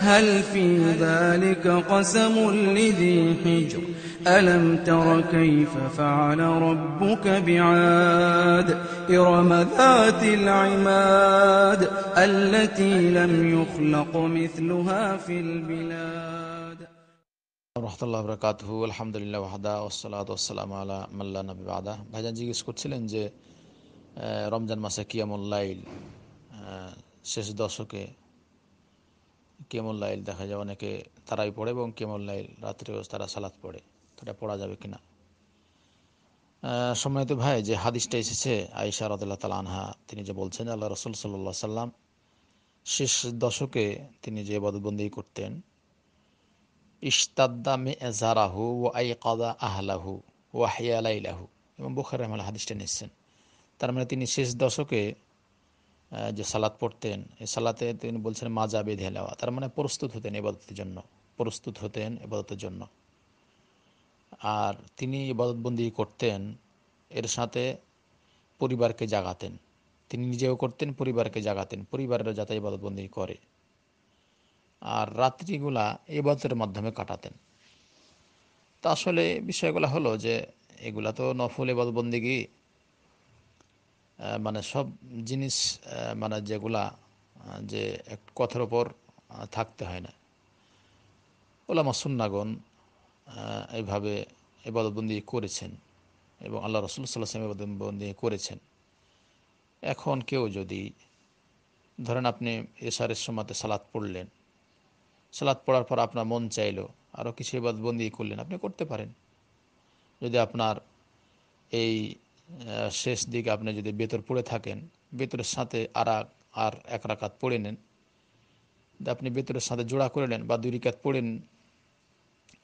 هل في ذلك قسم لذي حجر ألم تر كيف فعل ربك بعاد إرم ذات العماد التي لم يخلق مثلها في البلاد رحمة الله وبركاته والحمد لله وحده والصلاة والسلام على من لا نبي بعده بحجان جيگه سکوت سلن جي رمضان مساكي ام الليل سيس دوسوكي কেমন লাইল দেখা যায় অনেকে তারাই পড়ে এবং কেমন লাইল রাত্রেও তারা সালাত পড়ে এটা পড়া যাবে কিনা সময় ভাই যে হাদিসটা এসেছে আইসা রদুল্লাহ তাল আনহা তিনি যে বলছেন আল্লাহ রসুল সাল্লা সাল্লাম শেষ দশকে তিনি যে বদবন্দি করতেন ইস্তাদ্দা মে এজারাহু ও আই কাদা আহলাহু ও হাইয়ালাইলাহু এবং বুখার রহমাল হাদিসটা নিচ্ছেন তার মানে তিনি শেষ দশকে যে সালাত পড়তেন এই সালাতে তিনি বলছেন মাজা বেঁধে নেওয়া তার মানে প্রস্তুত হতেন এবাদতের জন্য প্রস্তুত হতেন এবাদতের জন্য আর তিনি ইবাদতবন্দি করতেন এর সাথে পরিবারকে জাগাতেন তিনি নিজেও করতেন পরিবারকে জাগাতেন পরিবারের যাতে ইবাদতবন্দি করে আর রাত্রিগুলা ইবাদতের মাধ্যমে কাটাতেন তা আসলে বিষয়গুলো হলো যে এগুলা তো নফল ইবাদতবন্দিগি মানে সব জিনিস মানে যেগুলা যে এক কথার ওপর থাকতে হয় না ওলামা সুন্নাগণ এইভাবে এবাদতবন্দি করেছেন এবং আল্লাহ রসুল সাল্লাহাম এবাদতবন্দি করেছেন এখন কেউ যদি ধরেন আপনি এসারের সময়তে সালাদ পড়লেন সালাদ পড়ার পর আপনার মন চাইলো আরও কিছু এবাদতবন্দি করলেন আপনি করতে পারেন যদি আপনার এই শেষ দিক আপনি যদি বেতর পড়ে থাকেন বেতরের সাথে আর আর এক রাকাত পড়ে নেন আপনি বেতরের সাথে জোড়া করে নেন বা দুই রিকাত পড়ে নেন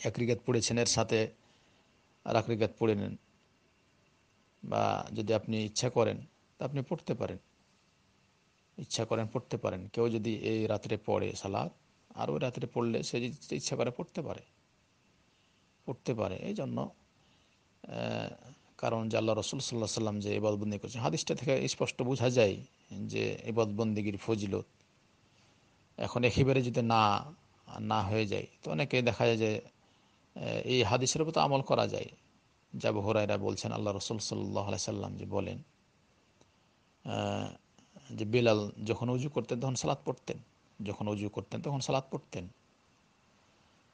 এক রিকাত পড়েছেন এর সাথে আর এক রিকাত পড়ে নেন বা যদি আপনি ইচ্ছা করেন তা আপনি পড়তে পারেন ইচ্ছা করেন পড়তে পারেন কেউ যদি এই রাত্রে পড়ে সালাদ আর ওই রাত্রে পড়লে সে যদি ইচ্ছা করে পড়তে পারে পড়তে পারে এই জন্য কারণ যে আল্লাহ রসুল সাল্লাহ সাল্লাম যে এবাদবন্দি করছেন হাদিসটা থেকে স্পষ্ট বোঝা যায় যে এবদবন্দিগির ফজিলত এখন একেবারে যদি না না হয়ে যায় তো অনেকে দেখা যায় যে এই হাদিসের উপর তো আমল করা যায় যা হুরাইরা বলছেন আল্লাহ রসুল সাল্লাহ সাল্লাম যে বলেন যে বিলাল যখন উজু করতেন তখন সালাদ পড়তেন যখন উজু করতেন তখন সালাদ পড়তেন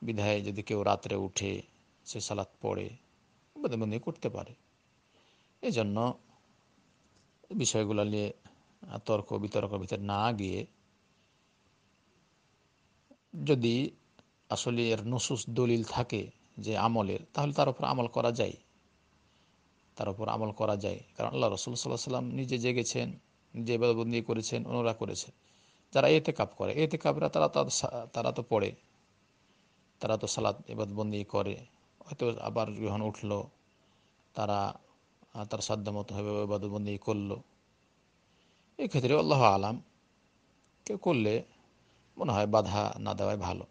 বিধায় যদি কেউ রাত্রে উঠে সে সালাত পড়ে বন্দি করতে পারে এই জন্য বিষয়গুলো নিয়ে তর্ক বিতর্ক ভিতরে না গিয়ে যদি আসলে এর নসুস দলিল থাকে যে আমলের তাহলে তার উপর আমল করা যায় তার উপর আমল করা যায় কারণ আল্লাহ রসুল সাল্লাহ সাল্লাম নিজে জেগেছেন নিজে বেদবন্দি করেছেন ওনারা করেছে যারা এতে কাপ করে এতে কাপরা তারা তারা তো পড়ে তারা তো সালাদ এবাদবন্দি করে হয়তো আবার যখন উঠলো তারা তার সাধ্যমতভাবে বাদবন্দি করলো এক্ষেত্রে আল্লাহ আলাম কেউ করলে মনে হয় বাধা না দেওয়াই ভালো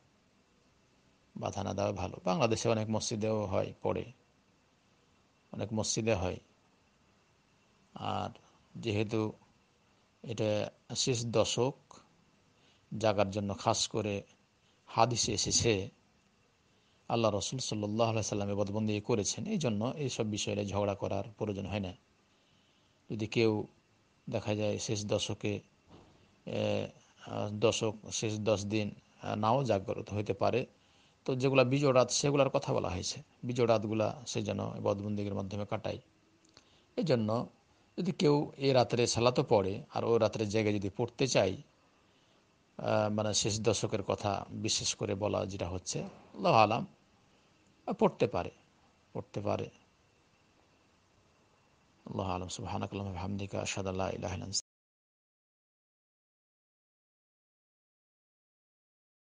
বাধা না দেওয়াই ভালো বাংলাদেশে অনেক মসজিদেও হয় পড়ে অনেক মসজিদে হয় আর যেহেতু এটা শেষ দশক জাগার জন্য খাস করে হাদিসে এসেছে আল্লাহ রসুল সাল্লাহ সাল্লামে বদবন্দি করেছেন এই জন্য এইসব বিষয়ে ঝগড়া করার প্রয়োজন হয় না যদি কেউ দেখা যায় শেষ দশকে দশক শেষ দশ দিন নাও জাগ্রত হইতে পারে তো যেগুলা বিজয় রাত সেগুলার কথা বলা হয়েছে বিজয় রাতগুলা সে যেন বদবন্দিগের মাধ্যমে কাটায় এই জন্য যদি কেউ এই রাত্রে সালাতো পড়ে আর ও রাত্রে জেগে যদি পড়তে চাই মানে শেষ দশকের কথা বিশেষ করে বলা যেটা হচ্ছে আল্লাহ আলাম পড়তে পারে পড়তে পারে আল্লাহ আলম সুবাহ হামদিকা সাদাল্লাহ ইলাহ